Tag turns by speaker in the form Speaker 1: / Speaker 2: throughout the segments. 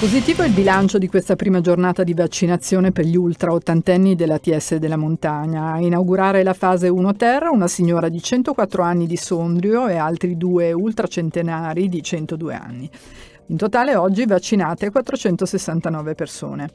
Speaker 1: Positivo è il bilancio di questa prima giornata di vaccinazione per gli ultra ottantenni della TS della montagna. A inaugurare la fase 1 terra una signora di 104 anni di Sondrio e altri due ultracentenari di 102 anni. In totale oggi vaccinate 469 persone.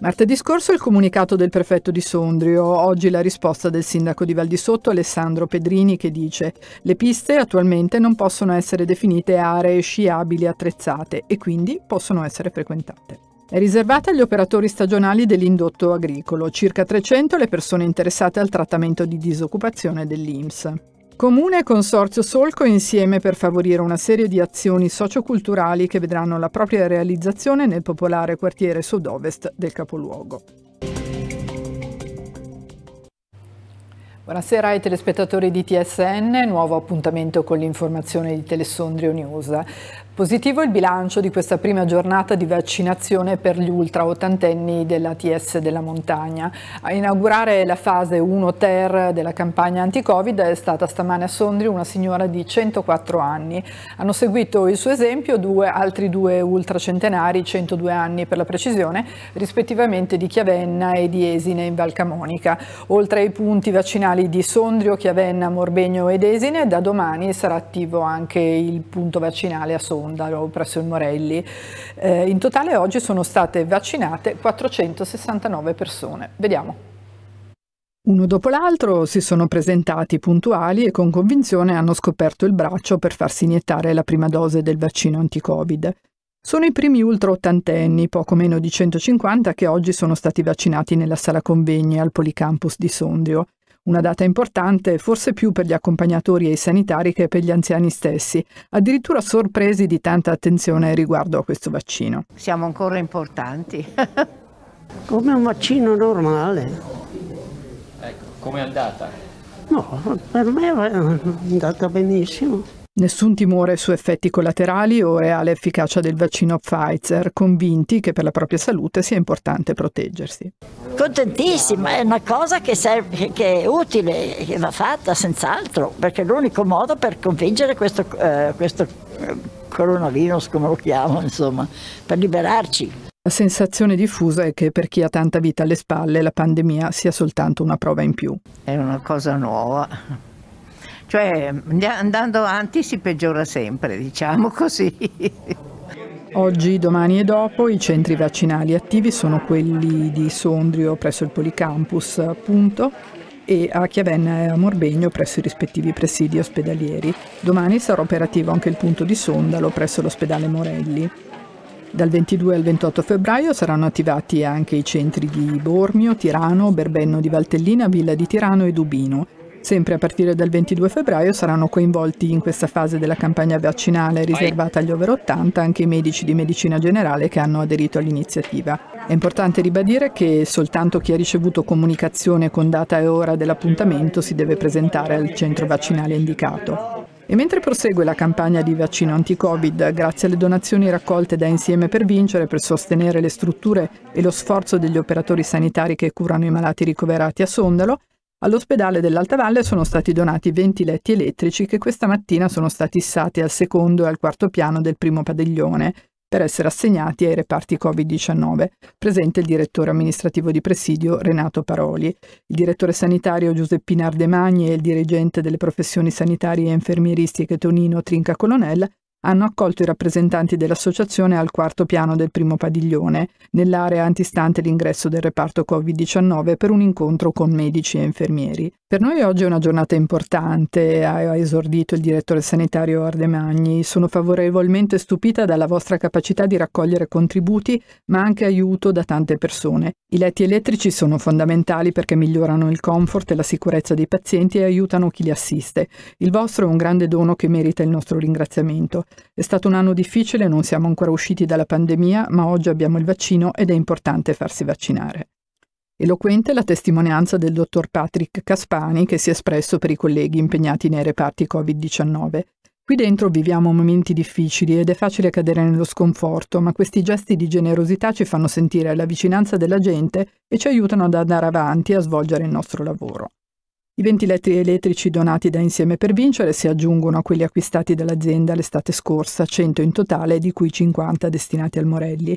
Speaker 1: Martedì scorso il comunicato del prefetto di Sondrio, oggi la risposta del sindaco di Val di Sotto Alessandro Pedrini che dice le piste attualmente non possono essere definite aree sciabili attrezzate e quindi possono essere frequentate. È riservata agli operatori stagionali dell'indotto agricolo, circa 300 le persone interessate al trattamento di disoccupazione dell'IMS. Comune e Consorzio Solco insieme per favorire una serie di azioni socioculturali che vedranno la propria realizzazione nel popolare quartiere sud-ovest del capoluogo. Buonasera ai telespettatori di TSN, nuovo appuntamento con l'informazione di Telesondrio News. Positivo il bilancio di questa prima giornata di vaccinazione per gli ultra ottantenni della TS della montagna. A inaugurare la fase 1 ter della campagna anti-Covid è stata stamane a Sondri una signora di 104 anni. Hanno seguito il suo esempio due, altri due ultracentenari, 102 anni per la precisione, rispettivamente di Chiavenna e di Esine in Val Camonica. Oltre ai punti vaccinali di Sondrio, Chiavenna, Morbegno ed Esine, da domani sarà attivo anche il punto vaccinale a Sondrio Sondaro presso il Morelli. Eh, in totale oggi sono state vaccinate 469 persone. Vediamo. Uno dopo l'altro si sono presentati puntuali e con convinzione hanno scoperto il braccio per farsi iniettare la prima dose del vaccino anti-Covid. Sono i primi ultra ottantenni, poco meno di 150, che oggi sono stati vaccinati nella sala convegni al Policampus di Sondrio. Una data importante forse più per gli accompagnatori e i sanitari che per gli anziani stessi, addirittura sorpresi di tanta attenzione riguardo a questo vaccino.
Speaker 2: Siamo ancora importanti.
Speaker 1: come un vaccino normale.
Speaker 2: Ecco,
Speaker 3: come è andata?
Speaker 1: No, per me è andata benissimo. Nessun timore su effetti collaterali o reale efficacia del vaccino Pfizer, convinti che per la propria salute sia importante proteggersi. Contentissima, è una cosa che, serve, che è utile, che va fatta senz'altro, perché è l'unico modo per convincere questo, eh, questo eh, coronavirus, come lo chiamo, insomma, per liberarci. La sensazione diffusa è che per chi ha tanta vita alle spalle la pandemia sia soltanto una prova in più. È una cosa nuova cioè andando avanti si peggiora sempre, diciamo così. Oggi, domani e dopo i centri vaccinali attivi sono quelli di Sondrio presso il Policampus, appunto, e a Chiavenna e a Morbegno presso i rispettivi presidi ospedalieri. Domani sarà operativo anche il punto di Sondalo presso l'ospedale Morelli. Dal 22 al 28 febbraio saranno attivati anche i centri di Bormio, Tirano, Berbenno di Valtellina, Villa di Tirano e Dubino Sempre a partire dal 22 febbraio saranno coinvolti in questa fase della campagna vaccinale riservata agli over 80 anche i medici di medicina generale che hanno aderito all'iniziativa. È importante ribadire che soltanto chi ha ricevuto comunicazione con data e ora dell'appuntamento si deve presentare al centro vaccinale indicato. E mentre prosegue la campagna di vaccino anti-Covid, grazie alle donazioni raccolte da Insieme per Vincere per sostenere le strutture e lo sforzo degli operatori sanitari che curano i malati ricoverati a Sondalo, All'ospedale dell'Alta Valle sono stati donati 20 letti elettrici che questa mattina sono stati issati al secondo e al quarto piano del primo padiglione per essere assegnati ai reparti Covid-19, presente il direttore amministrativo di presidio Renato Paroli, il direttore sanitario Giuseppina Ardemagni e il dirigente delle professioni sanitarie e infermieristiche Tonino Trinca Colonella hanno accolto i rappresentanti dell'associazione al quarto piano del primo padiglione, nell'area antistante l'ingresso del reparto Covid-19 per un incontro con medici e infermieri. Per noi oggi è una giornata importante, ha esordito il direttore sanitario Ardemagni. Sono favorevolmente stupita dalla vostra capacità di raccogliere contributi, ma anche aiuto da tante persone. I letti elettrici sono fondamentali perché migliorano il comfort e la sicurezza dei pazienti e aiutano chi li assiste. Il vostro è un grande dono che merita il nostro ringraziamento. È stato un anno difficile, non siamo ancora usciti dalla pandemia, ma oggi abbiamo il vaccino ed è importante farsi vaccinare. Eloquente la testimonianza del dottor Patrick Caspani che si è espresso per i colleghi impegnati nei reparti Covid-19. Qui dentro viviamo momenti difficili ed è facile cadere nello sconforto, ma questi gesti di generosità ci fanno sentire la vicinanza della gente e ci aiutano ad andare avanti a svolgere il nostro lavoro. I ventilatori elettrici donati da Insieme per Vincere si aggiungono a quelli acquistati dall'azienda l'estate scorsa, 100 in totale, di cui 50 destinati al Morelli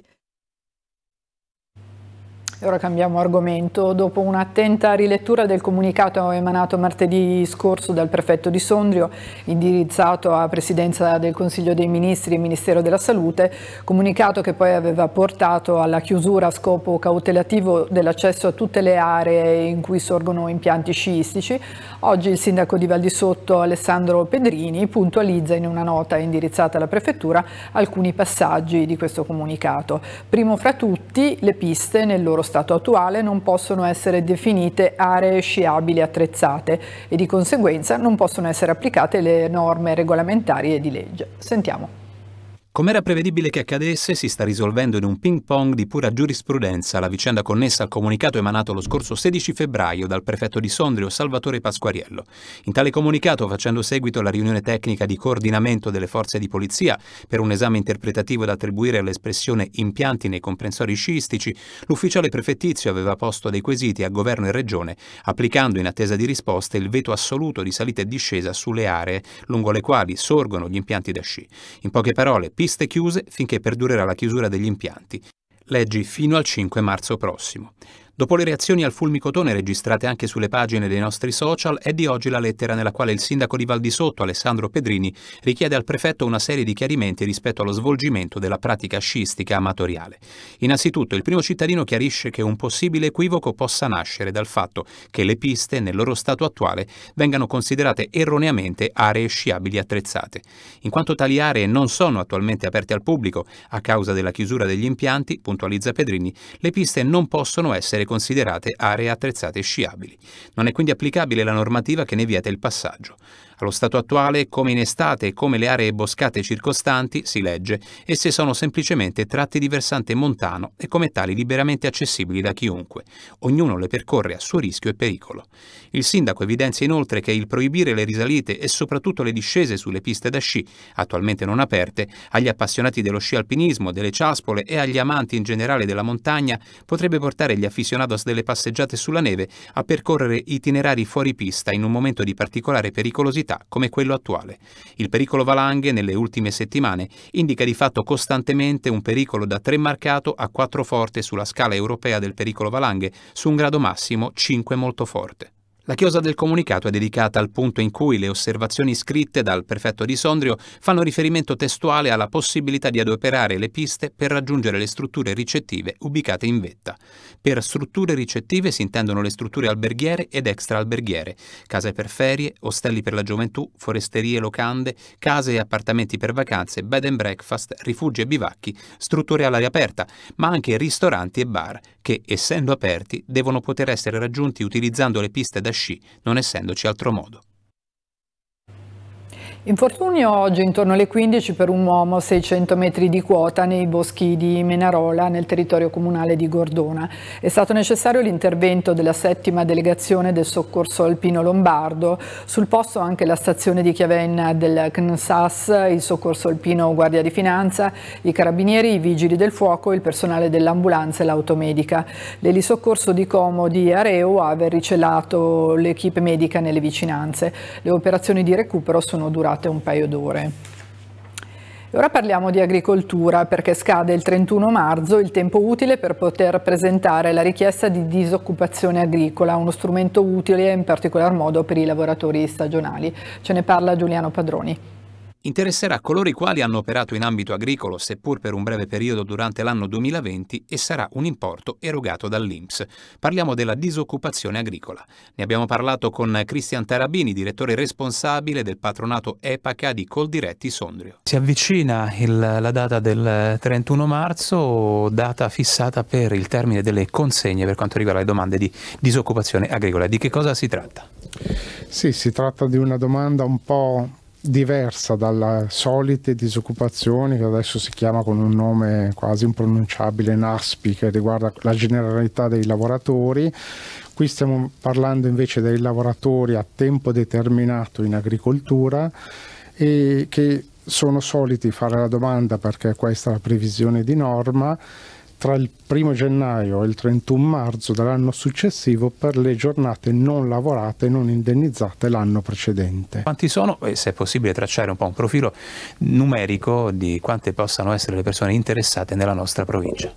Speaker 1: ora cambiamo argomento. Dopo un'attenta rilettura del comunicato emanato martedì scorso dal prefetto di Sondrio, indirizzato a Presidenza del Consiglio dei Ministri e Ministero della Salute, comunicato che poi aveva portato alla chiusura a scopo cautelativo dell'accesso a tutte le aree in cui sorgono impianti sciistici, oggi il sindaco di Val di Sotto Alessandro Pedrini puntualizza in una nota indirizzata alla prefettura alcuni passaggi di questo comunicato. Primo fra tutti le piste nel loro stato attuale non possono essere definite aree sciabili attrezzate e di conseguenza non possono essere applicate le norme regolamentari e di legge. Sentiamo.
Speaker 4: Com'era prevedibile che accadesse, si sta risolvendo in un ping pong di pura giurisprudenza la vicenda connessa al comunicato emanato lo scorso 16 febbraio dal prefetto di Sondrio Salvatore Pasquariello. In tale comunicato, facendo seguito alla riunione tecnica di coordinamento delle forze di polizia per un esame interpretativo da attribuire all'espressione impianti nei comprensori sciistici, l'ufficiale prefettizio aveva posto dei quesiti a governo e regione, applicando in attesa di risposte il veto assoluto di salita e discesa sulle aree lungo le quali sorgono gli impianti da sci. In poche parole, liste chiuse finché perdurerà la chiusura degli impianti. Leggi fino al 5 marzo prossimo. Dopo le reazioni al fulmicotone registrate anche sulle pagine dei nostri social, è di oggi la lettera nella quale il sindaco di Val di Sotto, Alessandro Pedrini, richiede al prefetto una serie di chiarimenti rispetto allo svolgimento della pratica sciistica amatoriale. Innanzitutto, il primo cittadino chiarisce che un possibile equivoco possa nascere dal fatto che le piste, nel loro stato attuale, vengano considerate erroneamente aree sciabili attrezzate. In quanto tali aree non sono attualmente aperte al pubblico, a causa della chiusura degli impianti, puntualizza Pedrini, le piste non possono essere considerate aree attrezzate sciabili. Non è quindi applicabile la normativa che ne vieta il passaggio. Allo stato attuale, come in estate e come le aree boscate circostanti, si legge, esse sono semplicemente tratti di versante montano e come tali liberamente accessibili da chiunque. Ognuno le percorre a suo rischio e pericolo. Il sindaco evidenzia inoltre che il proibire le risalite e soprattutto le discese sulle piste da sci, attualmente non aperte, agli appassionati dello sci alpinismo, delle ciaspole e agli amanti in generale della montagna potrebbe portare gli aficionados delle passeggiate sulla neve a percorrere itinerari fuori pista in un momento di particolare pericolosità criminalità, come quello attuale. Il pericolo valanghe, nelle ultime settimane, indica di fatto costantemente un pericolo da 3 marcato a 4 forte sulla scala europea del pericolo valanghe, su un grado massimo 5 molto forte. La chiosa del comunicato è dedicata al punto in cui le osservazioni scritte dal prefetto di Sondrio fanno riferimento testuale alla possibilità di adoperare le piste per raggiungere le strutture ricettive ubicate in vetta. Per strutture ricettive si intendono le strutture alberghiere ed extraalberghiere, case per ferie, ostelli per la gioventù, foresterie locande, case e appartamenti per vacanze, bed and breakfast, rifugi e bivacchi, strutture all'aria aperta, ma anche ristoranti e bar, che essendo aperti devono poter essere raggiunti utilizzando le piste da sci, non essendoci altro modo.
Speaker 1: Infortunio oggi intorno alle 15 per un uomo 600 metri di quota nei boschi di Menarola nel territorio comunale di Gordona. È stato necessario l'intervento della settima delegazione del soccorso alpino lombardo, sul posto anche la stazione di Chiavenna del CNSAS, il soccorso alpino Guardia di Finanza, i carabinieri, i vigili del fuoco, il personale dell'ambulanza e l'automedica. L'elisoccorso di Como di Areo ha ricelato l'equipe medica nelle vicinanze. Le operazioni di recupero sono durate durate un paio d'ore. Ora parliamo di agricoltura perché scade il 31 marzo il tempo utile per poter presentare la richiesta di disoccupazione agricola, uno strumento utile in particolar modo per i lavoratori stagionali. Ce ne parla Giuliano Padroni
Speaker 4: interesserà coloro i quali hanno operato in ambito agricolo, seppur per un breve periodo durante l'anno 2020, e sarà un importo erogato dall'INPS. Parliamo della disoccupazione agricola. Ne abbiamo parlato con Cristian Tarabini, direttore responsabile del patronato EPACA di Coldiretti Sondrio. Si avvicina il, la data del 31 marzo, data fissata per il termine delle consegne per quanto riguarda le domande di disoccupazione agricola. Di che cosa si tratta?
Speaker 5: Sì, si tratta di una domanda un po' diversa dalla solite disoccupazione che adesso si chiama con un nome quasi impronunciabile NASPI che riguarda la generalità dei lavoratori. Qui stiamo parlando invece dei lavoratori a tempo determinato in agricoltura e che sono soliti fare la domanda perché questa è la previsione di norma tra il 1 gennaio e il 31 marzo dell'anno successivo per le giornate non lavorate e non indennizzate l'anno precedente.
Speaker 4: Quanti sono, e se è possibile tracciare un po' un profilo numerico di quante possano essere le persone interessate nella nostra provincia?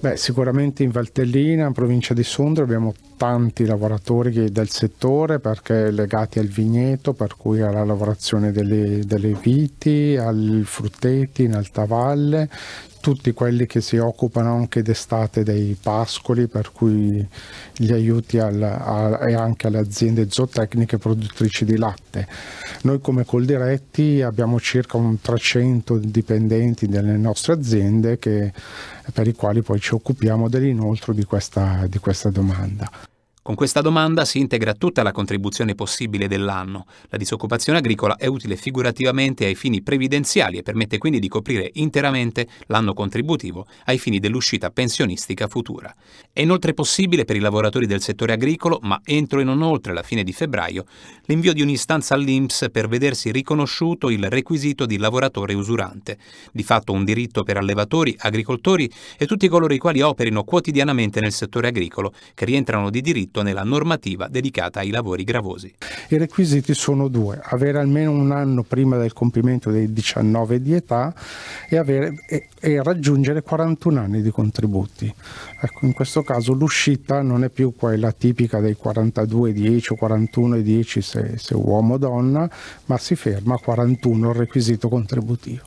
Speaker 5: Beh, sicuramente in Valtellina, in provincia di Sondrio, abbiamo tanti lavoratori del settore perché legati al vigneto, per cui alla lavorazione delle, delle viti, al frutteti in Alta Valle, tutti quelli che si occupano anche d'estate dei pascoli, per cui gli aiuti al, a, e anche alle aziende zootecniche produttrici di latte. Noi come Coldiretti abbiamo circa 300 dipendenti delle nostre aziende che, per i quali poi ci occupiamo dell'inoltro di questa, di questa domanda.
Speaker 4: Con questa domanda si integra tutta la contribuzione possibile dell'anno. La disoccupazione agricola è utile figurativamente ai fini previdenziali e permette quindi di coprire interamente l'anno contributivo ai fini dell'uscita pensionistica futura. È inoltre possibile per i lavoratori del settore agricolo, ma entro e non oltre la fine di febbraio, l'invio di un'istanza all'INPS per vedersi riconosciuto il requisito di lavoratore usurante, di fatto un diritto per allevatori, agricoltori e tutti coloro i quali operino quotidianamente nel settore agricolo, che rientrano di diritto soprattutto nella normativa dedicata ai lavori gravosi.
Speaker 5: I requisiti sono due, avere almeno un anno prima del compimento dei 19 di età e, avere, e, e raggiungere 41 anni di contributi. Ecco, in questo caso l'uscita non è più quella tipica dei 42,10 o 41,10 se, se uomo o donna, ma si ferma a 41 il requisito contributivo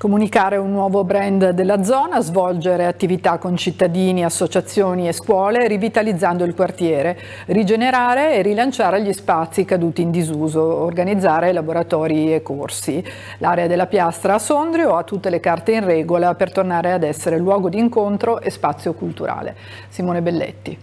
Speaker 1: comunicare un nuovo brand della zona, svolgere attività con cittadini, associazioni e scuole, rivitalizzando il quartiere, rigenerare e rilanciare gli spazi caduti in disuso, organizzare laboratori e corsi. L'area della piastra a Sondrio ha tutte le carte in regola per tornare ad essere luogo di incontro e spazio culturale. Simone Belletti.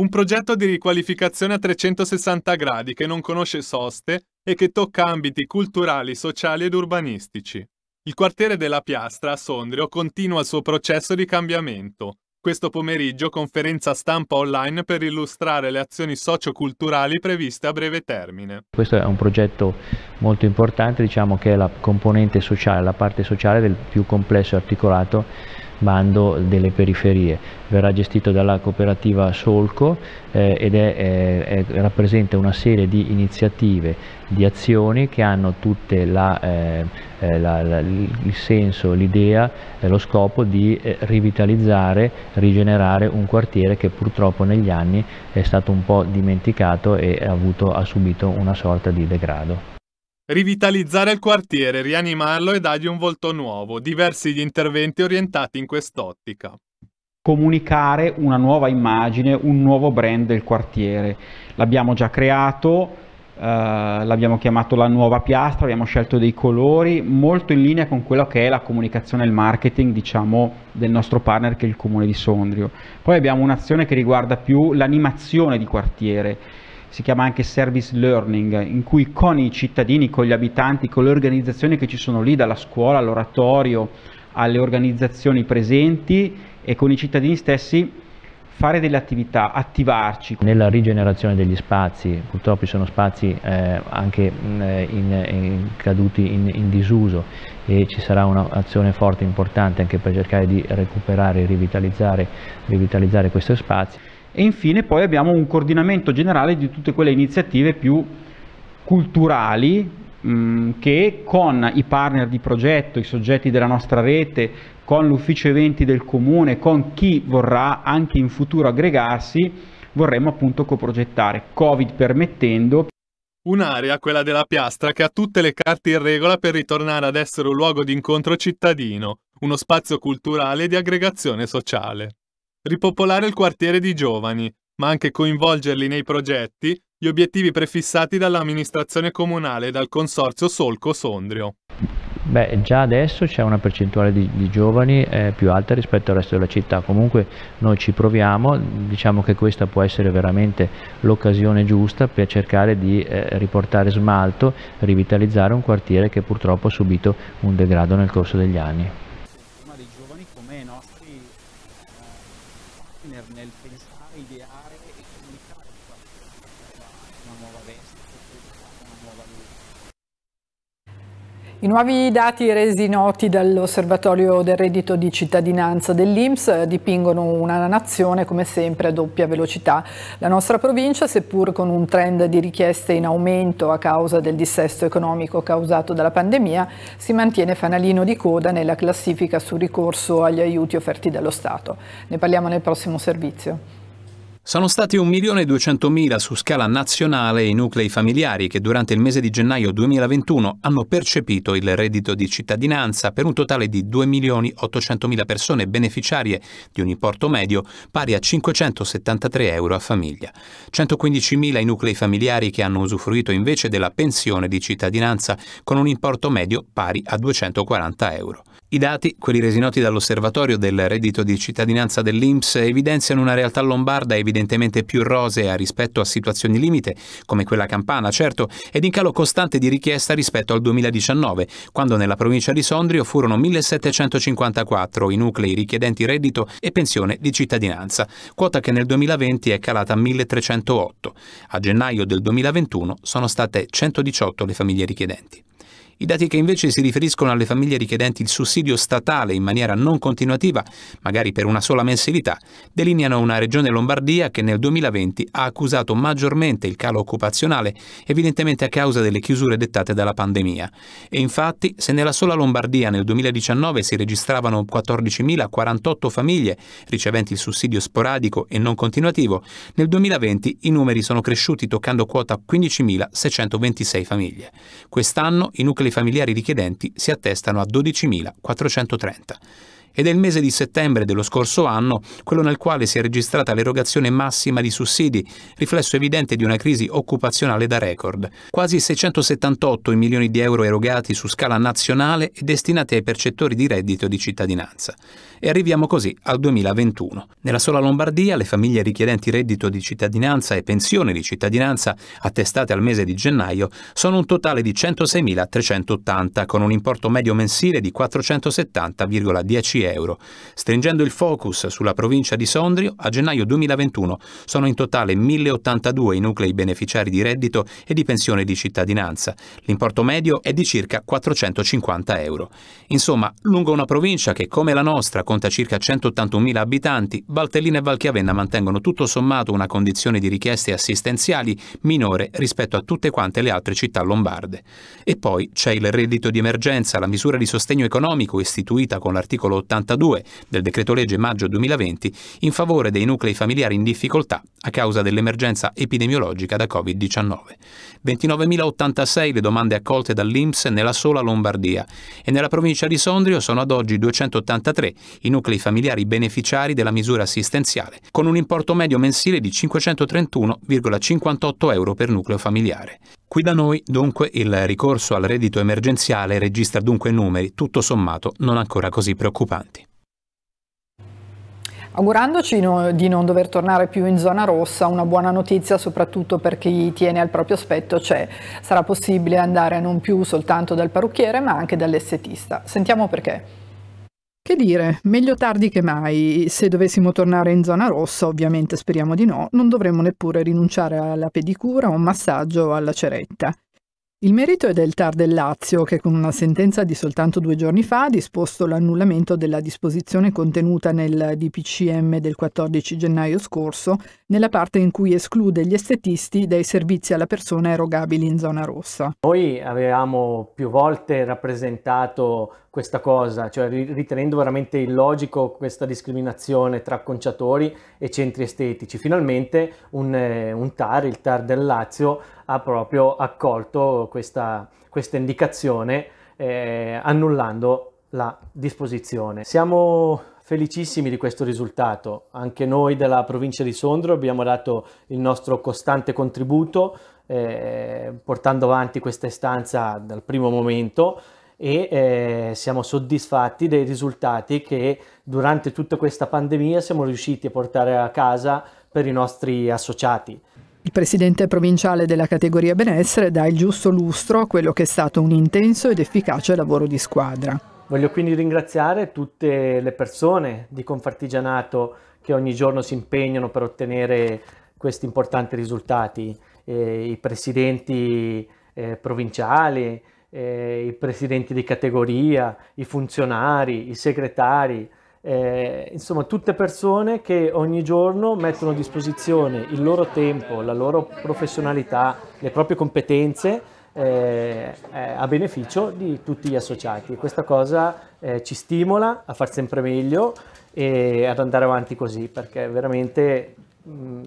Speaker 6: Un progetto di riqualificazione a 360 gradi che non conosce soste e che tocca ambiti culturali, sociali ed urbanistici. Il quartiere della Piastra a Sondrio continua il suo processo di cambiamento. Questo pomeriggio conferenza stampa online per illustrare le azioni socioculturali previste a breve termine.
Speaker 3: Questo è un progetto molto importante, diciamo che è la componente sociale, la parte sociale del più complesso e articolato bando delle periferie. Verrà gestito dalla cooperativa Solco eh, ed è, eh, è, rappresenta una serie di iniziative, di azioni che hanno tutte la, eh, eh la, la, il senso, l'idea, eh, lo scopo di eh, rivitalizzare, rigenerare un quartiere che purtroppo negli anni è stato un po' dimenticato e ha, avuto, ha subito una sorta di degrado.
Speaker 6: Rivitalizzare il quartiere, rianimarlo e dargli un volto nuovo, diversi gli interventi orientati in quest'ottica.
Speaker 7: Comunicare una nuova immagine, un nuovo brand del quartiere. L'abbiamo già creato, eh, l'abbiamo chiamato la nuova piastra, abbiamo scelto dei colori molto in linea con quello che è la comunicazione e il marketing, diciamo, del nostro partner che è il comune di Sondrio. Poi abbiamo un'azione che riguarda più l'animazione di quartiere si chiama anche service learning, in cui con i cittadini, con gli abitanti, con le organizzazioni che ci sono lì, dalla scuola all'oratorio, alle organizzazioni
Speaker 3: presenti
Speaker 7: e con i cittadini stessi fare delle attività, attivarci.
Speaker 3: Nella rigenerazione degli spazi, purtroppo sono spazi eh, anche mh, mm, in, in, caduti in, in, disuso e ci sarà un'azione forte e importante anche per cercare di recuperare e rivitalizzare, rivitalizzare questi spazi e infine poi abbiamo un
Speaker 7: coordinamento generale di tutte quelle iniziative più culturali mm, che con i partner di progetto, i soggetti della nostra rete, con l'ufficio eventi del comune, con chi vorrà anche in futuro aggregarsi, vorremmo appunto coprogettare, Covid permettendo.
Speaker 6: Un'area, quella della piastra, che ha tutte le carte in regola per ritornare ad essere un luogo di incontro cittadino, uno spazio culturale e di aggregazione sociale ripopolare il quartiere di giovani, ma anche coinvolgerli nei progetti, gli obiettivi prefissati dall'amministrazione comunale e dal consorzio Solco Sondrio.
Speaker 3: Beh, già adesso c'è una percentuale di, di giovani eh, più alta rispetto al resto della città, comunque noi ci proviamo, diciamo che questa può essere veramente l'occasione giusta per cercare di eh, riportare smalto, rivitalizzare un quartiere che purtroppo ha subito un degrado nel corso degli anni.
Speaker 1: I nuovi dati resi noti dall'Osservatorio del reddito di cittadinanza dell'Inps dipingono una nazione come sempre a doppia velocità. La nostra provincia, seppur con un trend di richieste in aumento a causa del dissesto economico causato dalla pandemia, si mantiene fanalino di coda nella classifica sul ricorso agli aiuti offerti dallo Stato. Ne parliamo nel prossimo servizio.
Speaker 4: Sono stati 1.200.000 su scala nazionale i nuclei familiari che durante il mese di gennaio 2021 hanno percepito il reddito di cittadinanza per un totale di 2.800.000 persone beneficiarie di un importo medio pari a 573 euro a famiglia. 115.000 i nuclei familiari che hanno usufruito invece della pensione di cittadinanza con un importo medio pari a 240 euro. I dati, quelli resi noti dall'osservatorio del reddito di cittadinanza dell'INPS, evidenziano una realtà lombarda evidentemente più rosea rispetto a situazioni limite, come quella campana, certo, ed in calo costante di richiesta rispetto al 2019, quando nella provincia di Sondrio furono 1754 i nuclei richiedenti reddito e pensione di cittadinanza, quota che nel 2020 è calata a 1308. A gennaio del 2021 sono state 118 le famiglie richiedenti. I dati che invece si riferiscono alle famiglie richiedenti il sussidio statale in maniera non continuativa, magari per una sola mensilità, delineano una regione Lombardia che nel 2020 ha accusato maggiormente il calo occupazionale, evidentemente a causa delle chiusure dettate dalla pandemia. E infatti, se nella sola Lombardia nel 2019 si registravano 14.048 famiglie riceventi il sussidio sporadico e non continuativo, nel 2020 i numeri sono cresciuti toccando quota 15.626 famiglie. Quest'anno i nuclei nuclei familiari richiedenti si attestano a 12.430 ed è il mese di settembre dello scorso anno quello nel quale si è registrata l'erogazione massima di sussidi, riflesso evidente di una crisi occupazionale da record. Quasi 678 i milioni di euro erogati su scala nazionale e destinati ai percettori di reddito di cittadinanza e arriviamo così al 2021. Nella sola Lombardia le famiglie richiedenti reddito di cittadinanza e pensione di cittadinanza attestate al mese di gennaio sono un totale di 106.380 con un importo medio mensile di 470,10 euro. Stringendo il focus sulla provincia di Sondrio, a gennaio 2021 sono in totale 1.082 i nuclei beneficiari di reddito e di pensione di cittadinanza. L'importo medio è di circa 450 euro. Insomma, lungo una provincia che come la nostra con conta circa 181.000 abitanti, Valtellina e Valchiavenna mantengono tutto sommato una condizione di richieste assistenziali minore rispetto a tutte quante le altre città lombarde. E poi c'è il reddito di emergenza, la misura di sostegno economico istituita con l'articolo 82 del decreto legge maggio 2020 in favore dei nuclei familiari in difficoltà a causa dell'emergenza epidemiologica da Covid-19. 29.086 le domande accolte dall'INPS nella sola Lombardia e nella provincia di Sondrio sono ad oggi 283 i nuclei familiari beneficiari della misura assistenziale, con un importo medio mensile di 531,58 euro per nucleo familiare. Qui da noi, dunque, il ricorso al reddito emergenziale registra dunque numeri, tutto sommato, non ancora così preoccupanti.
Speaker 1: Augurandoci no, di non dover tornare più in zona rossa, una buona notizia soprattutto per chi tiene al proprio aspetto c'è. Sarà possibile andare non più soltanto dal parrucchiere ma anche dall'estetista. Sentiamo perché. Che dire, meglio tardi che mai. Se dovessimo tornare in zona rossa, ovviamente speriamo di no, non dovremmo neppure rinunciare alla pedicura, a un massaggio o alla ceretta. Il merito è del TAR del Lazio, che con una sentenza di soltanto due giorni fa ha disposto l'annullamento della disposizione contenuta nel DPCM del 14 gennaio scorso, nella parte in cui esclude gli estetisti dai servizi alla persona erogabili in zona rossa.
Speaker 8: Noi avevamo più volte rappresentato questa cosa, cioè ritenendo veramente illogico questa discriminazione tra conciatori e centri estetici. Finalmente un, eh, un TAR, il TAR del Lazio, ha proprio accolto questa, questa indicazione eh, annullando la disposizione. Siamo felicissimi di questo risultato. Anche noi della provincia di Sondrio abbiamo dato il nostro costante contributo eh, portando avanti questa istanza dal primo momento e eh, siamo soddisfatti dei risultati che durante tutta questa pandemia siamo riusciti a portare a casa per i nostri associati.
Speaker 1: Il presidente provinciale della categoria benessere dà il giusto lustro a quello che è stato un intenso ed efficace lavoro di squadra.
Speaker 8: Voglio quindi ringraziare tutte le persone di Confartigianato che ogni giorno si impegnano per ottenere questi importanti risultati, eh, i presidenti eh, provinciali, eh, i presidenti di categoria, i funzionari, i segretari, eh, insomma tutte persone che ogni giorno mettono a disposizione il loro tempo, la loro professionalità, le proprie competenze eh, eh, a beneficio di tutti gli associati. Questa cosa eh, ci stimola a far sempre meglio e ad andare avanti così perché veramente mh, mm,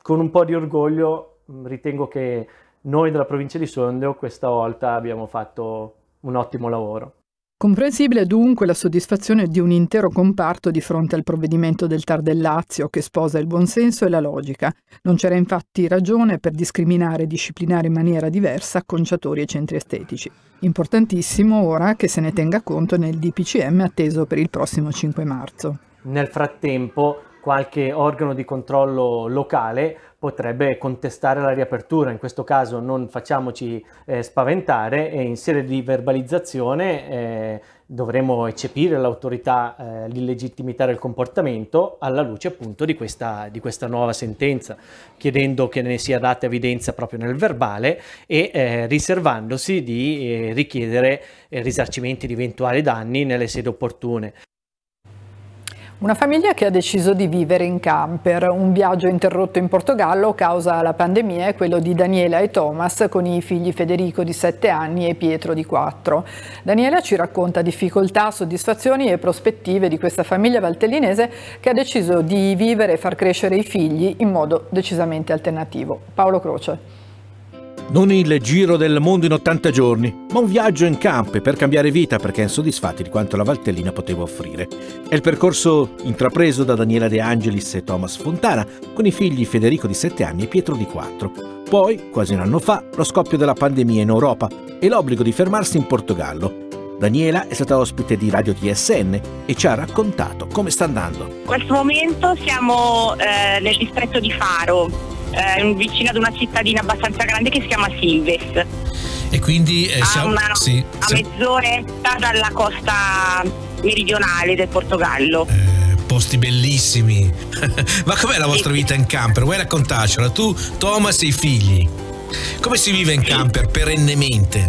Speaker 8: con un po' di orgoglio mh, mm, ritengo che noi della provincia di Sondrio questa volta abbiamo fatto un ottimo lavoro.
Speaker 1: Comprensibile dunque la soddisfazione di un intero comparto di fronte al provvedimento del Tar del Lazio che sposa il buonsenso e la logica. Non c'era infatti ragione per discriminare e disciplinare in maniera diversa conciatori e centri estetici. Importantissimo ora che se ne tenga conto nel DPCM atteso per il prossimo 5 marzo.
Speaker 8: Nel frattempo qualche organo di controllo locale potrebbe contestare la riapertura, in questo caso non facciamoci eh, spaventare e in sede di verbalizzazione eh, dovremo eccepire l'autorità eh, l'illegittimità del comportamento alla luce appunto di questa, di questa, nuova sentenza, chiedendo che ne sia data evidenza proprio nel verbale e eh, riservandosi di eh, richiedere eh, risarcimenti di eventuali danni nelle sedi opportune.
Speaker 1: Una famiglia che ha deciso di vivere in camper. Un viaggio interrotto in Portogallo causa la pandemia è quello di Daniela e Thomas con i figli Federico di 7 anni e Pietro di 4. Daniela ci racconta difficoltà, soddisfazioni e prospettive di questa famiglia valtellinese che ha deciso di vivere e far crescere i figli in modo decisamente alternativo. Paolo Croce.
Speaker 7: Non il giro del mondo in 80 giorni, ma un viaggio in campe per cambiare vita perché insoddisfatti di quanto la Valtellina poteva offrire. È il percorso intrapreso da Daniela De Angelis e Thomas Fontana con i figli Federico di 7 anni e Pietro di 4. Poi, quasi un anno fa, lo scoppio della pandemia in Europa e l'obbligo di fermarsi in Portogallo. Daniela è stata ospite di Radio TSN e ci ha raccontato come sta andando. In
Speaker 2: questo momento siamo eh, nel distretto di Faro, eh, vicino ad una cittadina abbastanza grande che si chiama Silves. E quindi eh, siamo a, una, sì, a siamo... mezz'oretta dalla costa meridionale del Portogallo. Eh
Speaker 7: posti bellissimi. Ma com'è la vostra vita in camper? Vuoi raccontarcela? Tu, Thomas e i figli. Come si vive in camper perennemente?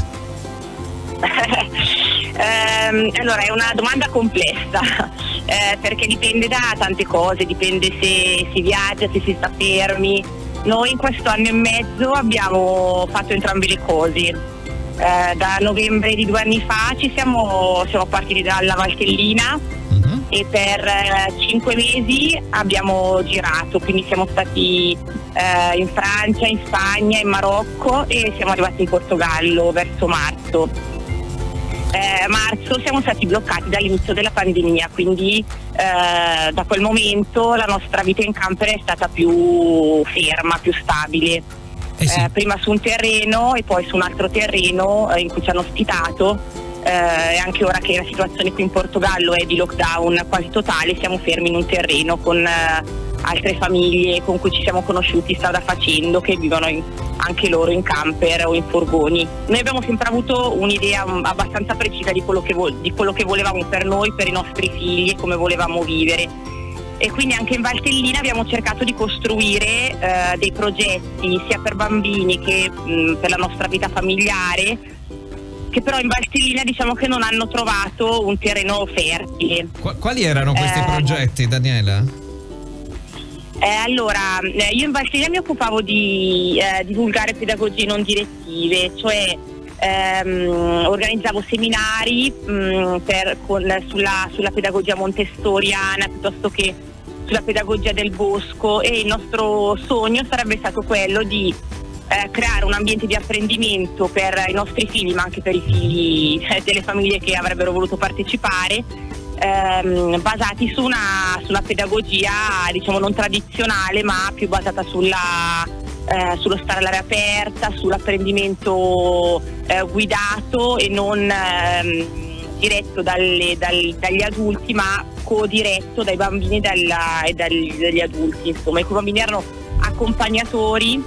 Speaker 2: eh, allora, è una domanda complessa eh, perché dipende da tante cose, dipende se si viaggia, se si sta fermi, noi in questo anno e mezzo abbiamo fatto entrambi le cose. Eh, da novembre di due anni fa ci siamo, siamo partiti dalla Valtellina uh-huh. e per eh, cinque mesi abbiamo girato, quindi siamo stati eh, in Francia, in Spagna, in Marocco e siamo arrivati in Portogallo verso marzo eh, marzo siamo stati bloccati dall'inizio della pandemia, quindi eh, da quel momento la nostra vita in camper è stata più ferma, più stabile. Eh sì. Eh, prima su un terreno e poi su un altro terreno eh, in cui ci hanno ospitato eh, e anche ora che la situazione qui in Portogallo è di lockdown quasi totale siamo fermi in un terreno con altre famiglie con cui ci siamo conosciuti strada facendo che vivono in, anche loro in camper o in furgoni. Noi abbiamo sempre avuto un'idea mm, abbastanza precisa di quello che, vo- di quello che volevamo per noi, per i nostri figli e come volevamo vivere e quindi anche in Valtellina abbiamo cercato di costruire eh, dei progetti sia per bambini che mh, mm, per la nostra vita familiare che però in Valtellina diciamo che non hanno trovato un terreno fertile. Qu- quali erano questi eh,
Speaker 3: progetti Daniela?
Speaker 2: Eh, allora, eh, io in Valseria mi occupavo di eh, divulgare pedagogie non direttive, cioè ehm, organizzavo seminari mh, mm, per, con, sulla, sulla pedagogia montessoriana piuttosto che sulla pedagogia del bosco e il nostro sogno sarebbe stato quello di eh, creare un ambiente di apprendimento per i nostri figli ma anche per i figli eh, delle famiglie che avrebbero voluto partecipare ehm, basati su una, su una pedagogia diciamo, non tradizionale ma più basata sulla, eh, sullo stare all'aria aperta, sull'apprendimento eh, guidato e non ehm, diretto dalle, dal, dagli adulti ma co-diretto dai bambini e, dalla, e dagli, dagli, adulti. Insomma, i bambini erano accompagnatori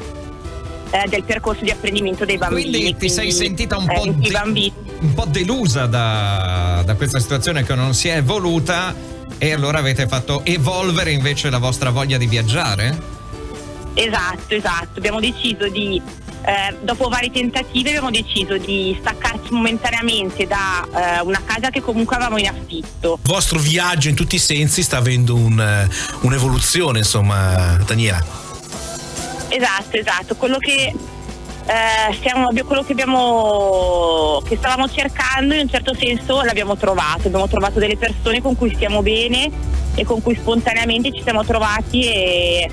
Speaker 2: eh, del percorso di apprendimento dei bambini. Quindi ti sei sentita un po' eh, di... bambini
Speaker 3: un po' delusa da, da questa situazione che non si è evoluta e allora avete fatto evolvere invece la vostra voglia di viaggiare?
Speaker 2: Esatto, esatto. Abbiamo deciso di, eh, dopo vari tentativi, abbiamo deciso di staccarci momentaneamente da eh, una casa che comunque avevamo in
Speaker 7: affitto. Il vostro viaggio in tutti i sensi sta avendo un, eh, un'evoluzione, insomma, Daniela.
Speaker 2: Esatto, esatto. Quello che eh, stiamo, quello che, abbiamo, che stavamo cercando in un certo senso l'abbiamo trovato, abbiamo trovato delle persone con cui stiamo bene e con cui spontaneamente ci siamo trovati e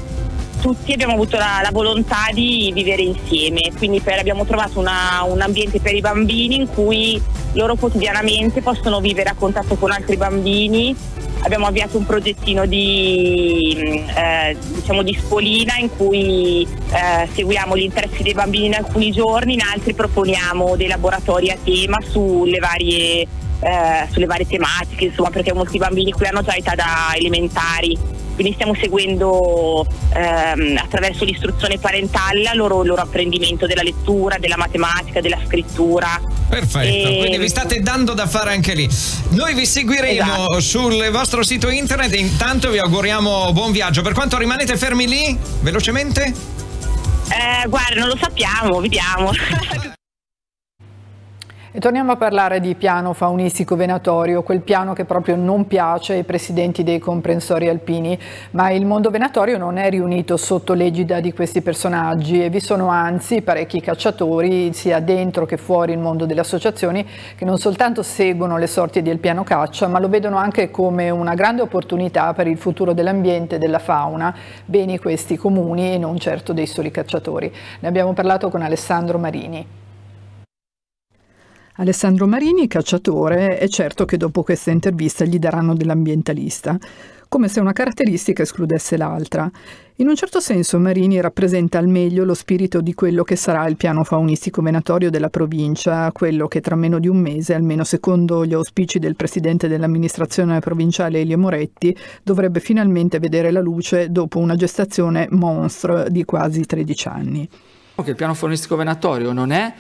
Speaker 2: tutti abbiamo avuto la, la, volontà di vivere insieme, quindi per, abbiamo trovato una, un ambiente per i bambini in cui loro quotidianamente possono vivere a contatto con altri bambini. Abbiamo avviato un progettino di, mm, eh, diciamo di spolina in cui eh, seguiamo gli interessi dei bambini in alcuni giorni, in altri proponiamo dei laboratori a tema sulle varie, eh, sulle varie tematiche, insomma, perché molti bambini qui hanno già età da elementari quindi stiamo seguendo ehm, attraverso l'istruzione parentale il loro, loro, apprendimento della lettura, della matematica, della scrittura.
Speaker 5: Perfetto,
Speaker 3: e... quindi vi state dando da fare anche lì. Noi vi seguiremo esatto. sul vostro sito internet e intanto vi auguriamo buon viaggio. Per quanto rimanete fermi lì, velocemente?
Speaker 2: Eh, guarda, non lo sappiamo, vediamo.
Speaker 3: E torniamo
Speaker 1: a parlare di piano faunistico venatorio, quel piano che proprio non piace ai presidenti dei comprensori alpini, ma il mondo venatorio non è riunito sotto l'egida di questi personaggi e vi sono anzi parecchi cacciatori, sia dentro che fuori il mondo delle associazioni, che non soltanto seguono le sorti del piano caccia, ma lo vedono anche come una grande opportunità per il futuro dell'ambiente e della fauna, beni questi comuni e non certo dei soli cacciatori. Ne abbiamo parlato con Alessandro Marini. Alessandro Marini, cacciatore, è certo che dopo questa intervista gli daranno dell'ambientalista, come se una caratteristica escludesse l'altra. In un certo senso Marini rappresenta al meglio lo spirito di quello che sarà il piano faunistico venatorio della provincia, quello che tra meno di un mese, almeno secondo gli auspici del presidente dell'amministrazione provinciale Elio Moretti, dovrebbe finalmente vedere la luce dopo una gestazione monstre di quasi 13 anni.
Speaker 9: Che il piano faunistico venatorio non è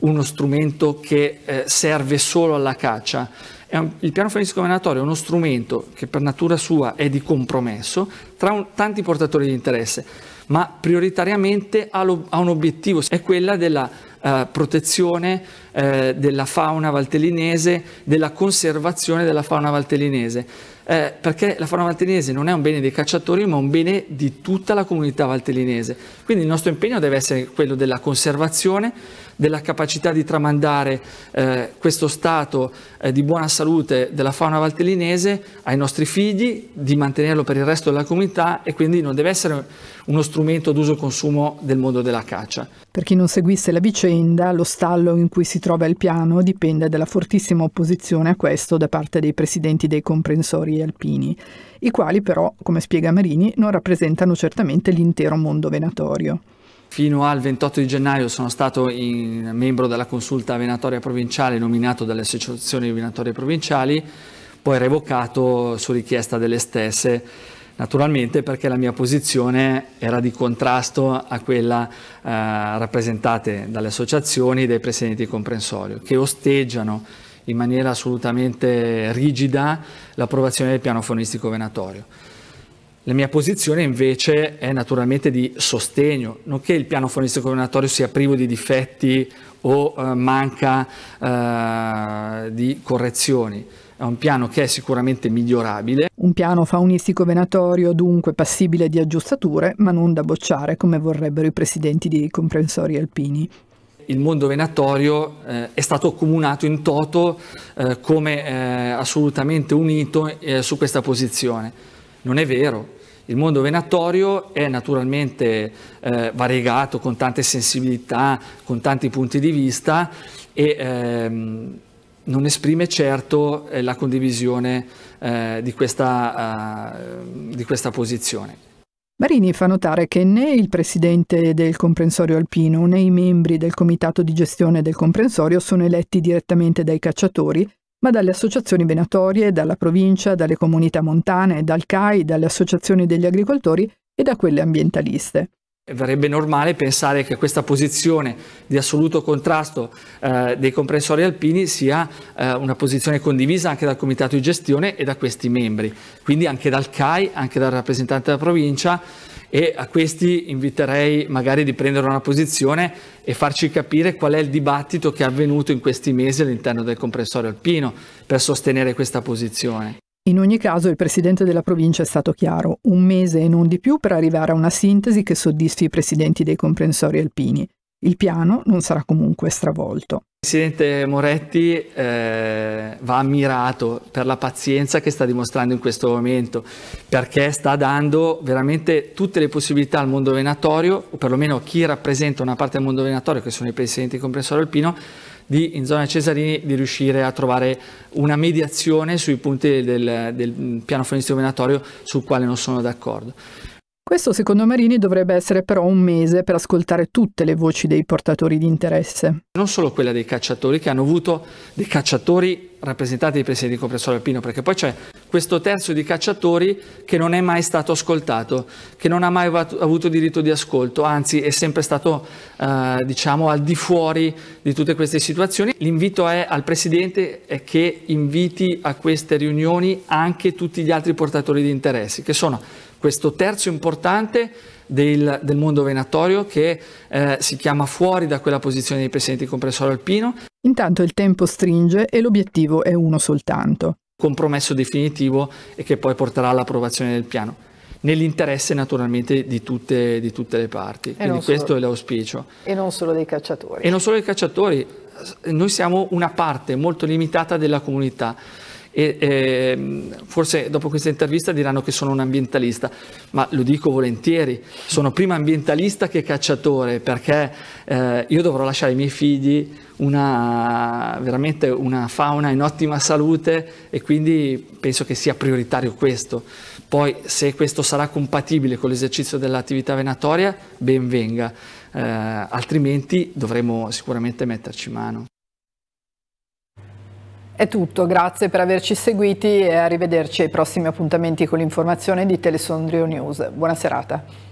Speaker 9: uno strumento che eh, serve solo alla caccia. Un, il piano faunistico venatorio è uno strumento che per natura sua è di compromesso tra un, tanti portatori di interesse, ma prioritariamente ha, lo, ha un obiettivo, è quella della eh, protezione eh, della fauna valtellinese, della conservazione della fauna valtellinese eh, perché la fauna valtellinese non è un bene dei cacciatori ma un bene di tutta la comunità valtellinese. Quindi il nostro impegno deve essere quello della conservazione, della capacità di tramandare eh, questo stato eh, di buona salute della fauna valtellinese ai nostri figli, di mantenerlo per il resto della comunità e quindi non deve essere uno strumento d'uso e consumo del mondo della caccia.
Speaker 1: Per chi non seguisse la vicenda, lo stallo in cui si trova il piano dipende dalla fortissima opposizione a questo da parte dei presidenti dei comprensori sentieri alpini, i quali però, come spiega Marini, non rappresentano certamente l'intero mondo venatorio.
Speaker 9: Fino al 28 di gennaio sono stato in, membro della consulta venatoria provinciale nominato dalle associazioni venatorie provinciali, poi revocato su richiesta delle stesse, naturalmente perché la mia posizione era di contrasto a quella eh, rappresentata dalle associazioni e dai presidenti di comprensorio, che osteggiano in maniera assolutamente rigida l'approvazione del piano faunistico venatorio. La mia posizione invece è naturalmente di sostegno, non che il piano faunistico venatorio sia privo di difetti o eh, manca eh, di correzioni, è un piano che è sicuramente migliorabile. Un
Speaker 1: piano faunistico venatorio dunque passibile di aggiustature, ma non da bocciare come vorrebbero i presidenti dei comprensori alpini
Speaker 9: il mondo venatorio eh, è stato accomunato in toto eh, come eh, assolutamente unito eh, su questa posizione. Non è vero. Il mondo venatorio è naturalmente eh, variegato con tante sensibilità, con tanti punti di vista e ehm, non esprime certo eh, la condivisione di questa, ah, di questa posizione.
Speaker 1: Marini fa notare che né il presidente del comprensorio alpino né i membri del comitato di gestione del comprensorio sono eletti direttamente dai cacciatori, ma dalle associazioni venatorie, dalla provincia, dalle comunità montane, dal CAI, dalle associazioni degli agricoltori e da quelle ambientaliste
Speaker 9: verrebbe normale pensare che questa posizione di assoluto contrasto eh, dei comprensori alpini sia eh, una posizione condivisa anche dal comitato di gestione e da questi membri, quindi anche dal CAI, anche dal rappresentante della provincia e a questi inviterei magari di prendere una posizione e farci capire qual è il dibattito che è avvenuto in questi mesi all'interno del comprensorio alpino per sostenere questa posizione.
Speaker 1: In ogni caso il presidente della provincia è stato chiaro, un mese e non di più per arrivare a una sintesi che soddisfi i presidenti dei comprensori alpini. Il piano non sarà comunque stravolto.
Speaker 9: Il presidente Moretti eh, va ammirato per la pazienza che sta dimostrando in questo momento, perché sta dando veramente tutte le possibilità al mondo venatorio, o perlomeno a chi rappresenta una parte del mondo venatorio, che sono i presidenti comprensori alpino, di, in zona Cesarini di riuscire a trovare una mediazione sui punti del, del piano fornitore venatorio sul quale non sono d'accordo.
Speaker 1: Questo secondo Marini dovrebbe essere però un mese per ascoltare tutte le voci dei portatori di interesse.
Speaker 9: Non solo quella dei cacciatori che hanno avuto dei cacciatori rappresentati dai presidenti di Compressore Alpino, perché poi c'è questo terzo di cacciatori che non è mai stato ascoltato, che non ha mai avuto diritto di ascolto, anzi è sempre stato eh, diciamo al di fuori di tutte queste situazioni. L'invito è al presidente è che inviti a queste riunioni anche tutti gli altri portatori di interessi, che sono questo terzo importante del, del mondo venatorio che eh, si chiama fuori da quella posizione di presidente di compressore alpino. Intanto il tempo stringe e l'obiettivo è uno
Speaker 1: soltanto.
Speaker 9: Compromesso definitivo e che poi porterà all'approvazione del piano, nell'interesse naturalmente di tutte, di tutte le parti. E Quindi questo solo, è l'auspicio.
Speaker 1: E non solo dei cacciatori. E
Speaker 9: non solo dei cacciatori, noi siamo una parte molto limitata della comunità e eh, forse dopo questa intervista diranno che sono un ambientalista, ma lo dico volentieri, sono prima ambientalista che cacciatore perché eh, io dovrò lasciare ai miei figli una, veramente una fauna in ottima salute e quindi penso che sia prioritario questo. Poi se questo sarà compatibile con l'esercizio dell'attività venatoria, ben venga, eh, altrimenti dovremo sicuramente metterci mano.
Speaker 1: È tutto, grazie per averci seguiti e arrivederci ai prossimi appuntamenti con l'informazione di Telesondrio News. Buona serata.